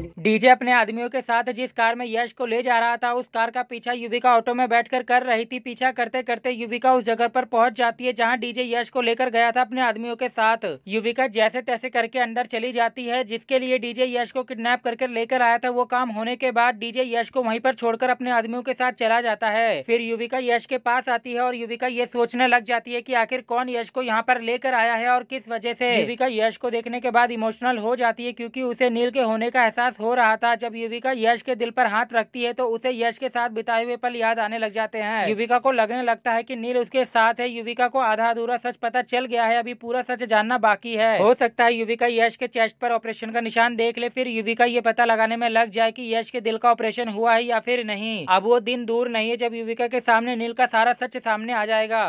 DJ अपने आदमियों के साथ जिस कार में यश को ले जा रहा था उस कार का पीछा युविका ऑटो में बैठकर कर रही थी पीछा करते करते युविका उस जगह पर पहुंच जाती है जहां डीजे यश को लेकर गया था अपने आदमियों के साथ युविका जैसे तैसे करके अंदर चली जाती है जिसके लिए डीजे यश को किडनैप करके लेकर आया था वो काम होने के बाद डीजे यश को वही पर छोड़कर अपने आदमियों के साथ चला जाता है फिर युविका यश के पास आती है और युविका ये सोचने लग जाती है की आखिर कौन यश को यहाँ पर लेकर आया है और किस वजह से युविका यश को देखने के बाद इमोशनल हो जाती है क्यूँकी उसे नील के होने का एहसास एहसास हो रहा था जब युविका यश के दिल पर हाथ रखती है तो उसे यश के साथ बिताए हुए पल याद आने लग जाते हैं युविका को लगने लगता है कि नील उसके साथ है युविका को आधा अधूरा सच पता चल गया है अभी पूरा सच जानना बाकी है हो सकता है युविका यश के चेस्ट पर ऑपरेशन का निशान देख ले फिर युविका ये पता लगाने में लग जाए की यश के दिल का ऑपरेशन हुआ है या फिर नहीं अब वो दिन दूर नहीं है जब युविका के सामने नील का सारा सच सामने आ जाएगा